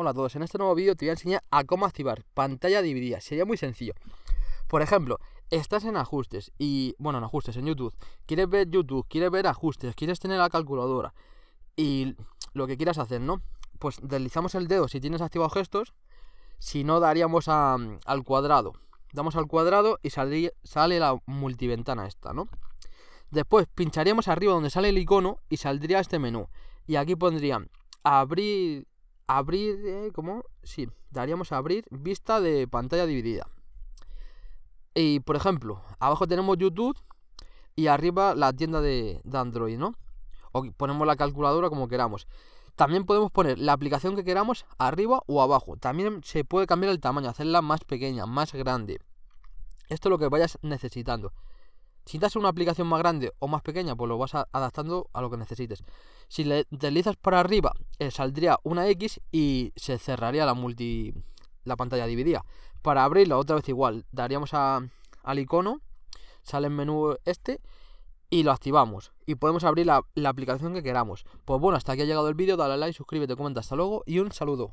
Hola a todos, en este nuevo vídeo te voy a enseñar a cómo activar pantalla dividida, sería muy sencillo. Por ejemplo, estás en ajustes y, bueno, en ajustes, en YouTube, quieres ver YouTube, quieres ver ajustes, quieres tener la calculadora y lo que quieras hacer, ¿no? Pues deslizamos el dedo si tienes activado gestos, si no daríamos al cuadrado. Damos al cuadrado y sale la multiventana esta, ¿no? Después pincharíamos arriba donde sale el icono y saldría este menú. Y aquí pondrían abrir abrir, eh, ¿cómo? Sí, daríamos a abrir vista de pantalla dividida. Y por ejemplo, abajo tenemos YouTube y arriba la tienda de, de Android, ¿no? O ponemos la calculadora como queramos. También podemos poner la aplicación que queramos arriba o abajo. También se puede cambiar el tamaño, hacerla más pequeña, más grande. Esto es lo que vayas necesitando. Si te una aplicación más grande o más pequeña, pues lo vas adaptando a lo que necesites. Si le deslizas para arriba, eh, saldría una X y se cerraría la multi la pantalla dividida. Para abrirla otra vez igual, daríamos al icono, sale el menú este y lo activamos. Y podemos abrir la, la aplicación que queramos. Pues bueno, hasta aquí ha llegado el vídeo, dale like, suscríbete, comenta, hasta luego y un saludo.